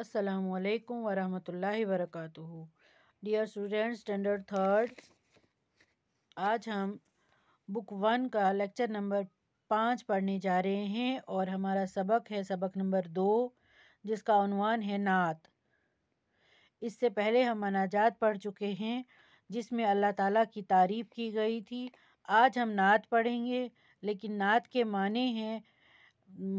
असलकम वरम वर्क डियर स्टूडेंट स्टैंडर्ड थर्ड आज हम बुक वन का लेक्चर नंबर पाँच पढ़ने जा रहे हैं और हमारा सबक है सबक नंबर दो जिसका अनवान है नात इससे पहले हम अनाजात पढ़ चुके हैं जिसमें अल्लाह ताला की तारीफ़ की गई थी आज हम नात पढ़ेंगे लेकिन नात के माने हैं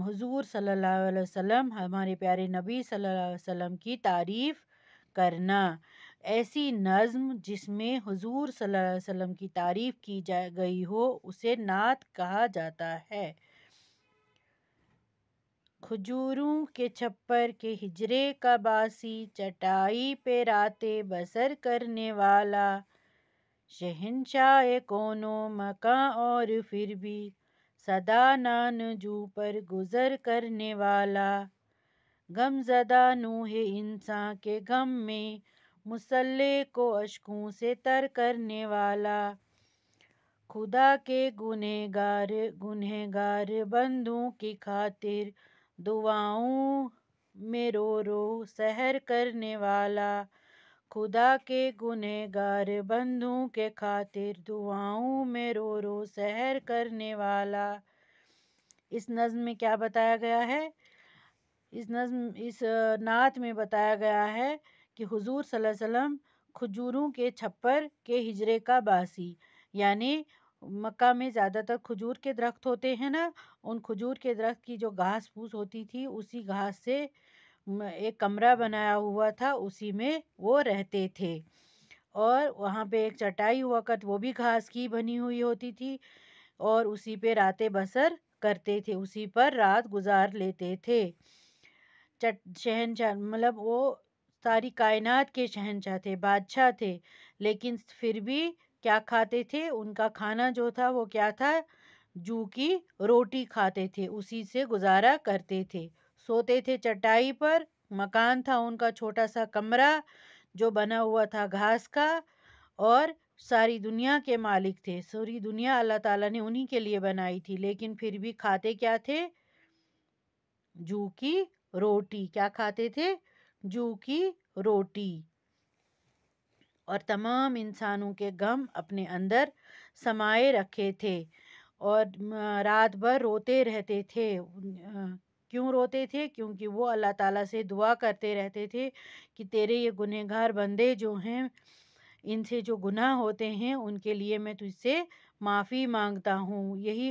हुजूर सल्लल्लाहु अलैहि वसल्लम हमारे प्यारे नबी सल्लल्लाहु अलैहि वसल्लम की तारीफ़ करना ऐसी नज़म जिसमें हुजूर सल्लल्लाहु अलैहि वसल्लम की तारीफ़ की जा गई हो उसे नात कहा जाता है खजूरों के छप्पर के हिजरे का बासी चटाई पे रातें बसर करने वाला शहनशाह कोनों मका और फिर भी सदा नान जू पर गुज़र करने वाला गमजदा नूहे इंसान के गम में मुसल्ले को अशकों से तर करने वाला खुदा के गुनहगार गुनहगार बंदों की खातिर दुआओं में रो रो सहर करने वाला खुदा के गुनहगार बंधों के खातिर दुआओं में रो रो सहर करने वाला इस नज़म में क्या बताया गया है इस नज़म इस नात में बताया गया है कि हुजूर सल्लल्लाहु अलैहि वसल्लम खजूरों के छप्पर के हिजरे का बासी यानी मक्का में ज़्यादातर खजूर के दरख्त होते हैं ना उन खजूर के दरख्त की जो घास फूस होती थी उसी घास से एक कमरा बनाया हुआ था उसी में वो रहते थे और वहाँ पे एक चटाई हुआ कर वो भी घास की बनी हुई होती थी और उसी पे रातें बसर करते थे उसी पर रात गुजार लेते थे चट शहनशाह मतलब वो सारी कायनात के शहनशाह थे बादशाह थे लेकिन फिर भी क्या खाते थे उनका खाना जो था वो क्या था जू की रोटी खाते थे उसी से गुजारा करते थे सोते थे चटाई पर मकान था उनका छोटा सा कमरा जो बना हुआ था घास का और सारी दुनिया के मालिक थे सारी दुनिया अल्लाह ताला ने उन्हीं के लिए बनाई थी लेकिन फिर भी खाते क्या थे जू की रोटी क्या खाते थे जू की रोटी और तमाम इंसानों के गम अपने अंदर समाये रखे थे और रात भर रोते रहते थे क्यों रोते थे क्योंकि वो अल्लाह ताला से दुआ करते रहते थे कि तेरे ये गुनहगार बंदे जो हैं इनसे जो गुनाह होते हैं उनके लिए मैं तुझसे माफ़ी मांगता हूँ यही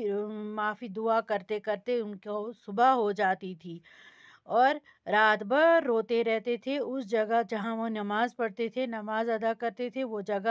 माफ़ी दुआ करते करते उनको सुबह हो जाती थी और रात भर रोते रहते थे उस जगह जहाँ वो नमाज़ पढ़ते थे नमाज़ अदा करते थे वो जगह